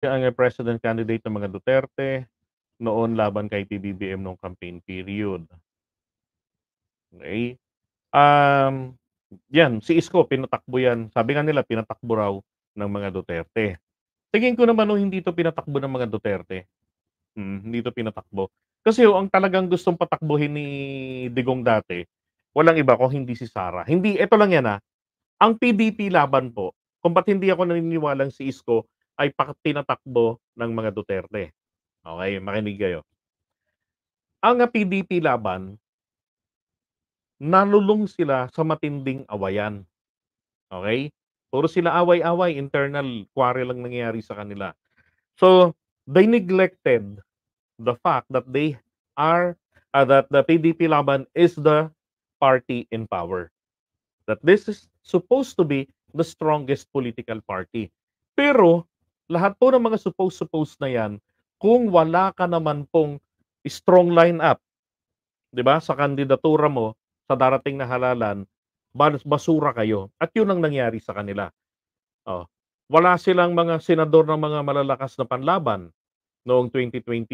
siya ang president candidate ng mga Duterte noon laban kay PBBM noong campaign period. Okay? Um, yan, si Isko, pinatakbo yan. Sabi nga nila, pinatakbo raw ng mga Duterte. Tingin ko naman, no, oh, hindi to pinatakbo ng mga Duterte. Hmm, hindi to pinatakbo. Kasi oh, ang talagang gustong patakbuhin ni Digong dati, walang iba ko hindi si Sara. Hindi, ito lang yan ha. Ah. Ang PDP laban po, kung ba't hindi ako naniniwalang si Isko ay tinatakbo ng mga Duterte. Okay, makinig kayo. Ang PDP laban, nalulong sila sa matinding awayan. Okay? Puro sila away-away, internal quarrel lang nangyayari sa kanila. So, they neglected the fact that they are, uh, that the PDP laban is the party in power. That this is supposed to be the strongest political party. Pero, lahat po ng mga supposed supposed na yan, kung wala ka naman pong strong lineup, di ba, sa kandidatura mo, sa darating na halalan, basura kayo. At yun ang nangyari sa kanila. Oh. Wala silang mga senador ng mga malalakas na panlaban noong 2022.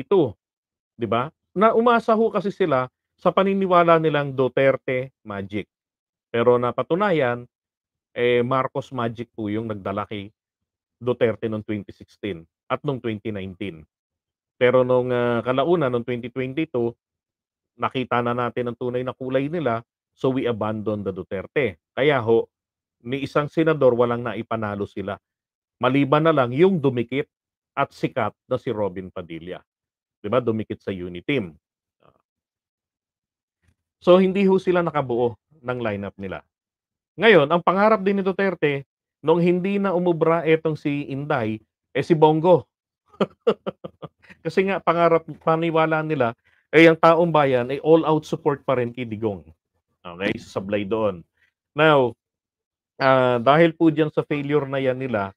Di ba? Na umasa ho kasi sila sa paniniwala nilang Duterte magic. Pero napatunayan, eh, Marcos magic po yung nagdala kay Duterte noong 2016 at noong 2019. Pero noong uh, kalauna, noong 2022, nakita na natin ang tunay na kulay nila, so we abandon the Duterte. Kaya ho, ni isang senador walang naipanalo sila. Maliban na lang yung dumikit at sikat na si Robin Padilla. 'Di ba? Dumikit sa Uniteam. So hindi ho sila nakabuo ng lineup nila. Ngayon, ang pangarap din ni Duterte, nung hindi na umubra etong si Inday, eh si Bongo. Kasi nga pangarap, paniwala nila, eh ang taong bayan ay eh, all out support pa rin kay Digong. Okay, sablay doon. Now, uh, dahil po diyan sa failure na yan nila,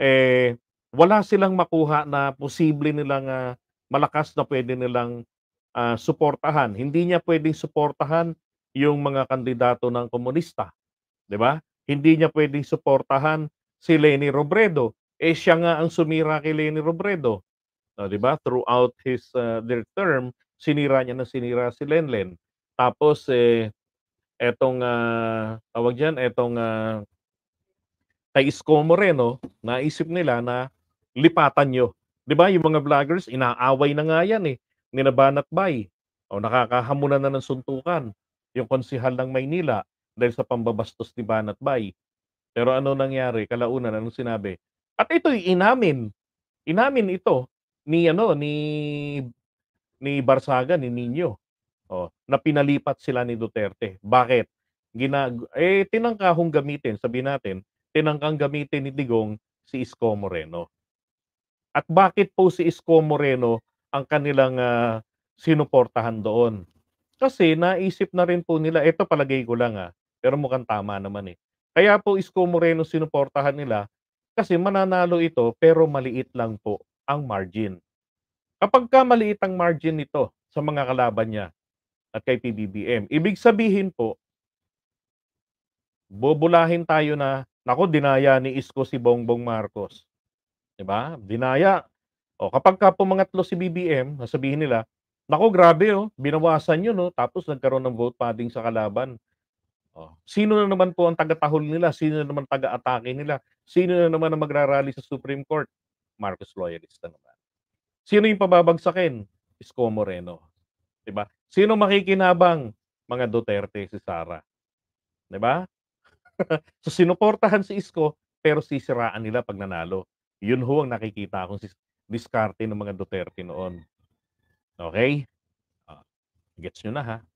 eh wala silang makuha na posible nilang uh, malakas na pwede nilang uh, suportahan. Hindi niya pwedeng suportahan yung mga kandidato ng komunista, 'di ba? Hindi niya pwedeng suportahan si Lenny Robredo. Eh siya nga ang sumira kay Lenny Robredo. No, ah, 'di ba? Throughout his uh, their term, sinira niya na sinira si Lenlen. Tapos eh etong uh, tawag diyan, etong uh, kay Isko Moreno, naisip nila na lipatan niyo. 'Di ba? Yung mga vloggers inaaway na nga yan eh. Ninabanat bay. O nakakahamunan na ng suntukan yung konsihal ng Maynila dahil sa pambabastos ni Banat Bay. Pero ano nangyari? Kalaunan, anong sinabi? At ito'y inamin. Inamin ito ni ano ni ni Barsaga ni Ninyo. Oh, na pinalipat sila ni Duterte. Bakit? Ginag eh tinangkahong gamitin, sabi natin, tinangkang gamitin ni Digong si Isko Moreno. At bakit po si Isko Moreno ang kanilang uh, sinuportahan doon? Kasi naisip na rin po nila, ito palagay ko lang ah, pero mukhang tama naman eh. Kaya po Isko Moreno sinuportahan nila kasi mananalo ito pero maliit lang po ang margin. Kapag ka maliit ang margin nito sa mga kalaban niya at kay PBBM, ibig sabihin po, bobulahin tayo na, nako dinaya ni Isko si Bongbong Marcos. 'Di ba? Dinaya. O kapag ka pumangatlo si BBM, sasabihin nila, nako grabe oh, binawasan 'yun no? tapos nagkaroon ng vote padding sa kalaban. Oh. Sino na naman po ang taga-tahol nila? Sino na naman taga-atake nila? Sino na naman ang magrarally sa Supreme Court? Marcos Loyalista naman. Sino yung pababagsakin? Isko Moreno. Diba? Sino makikinabang? Mga Duterte, si Sara. Diba? so sinuportahan si Isko pero sisiraan nila pag nanalo. Yun ho ang nakikita akong diskarte ng mga Duterte noon. Okay? Ah, gets nyo na ha?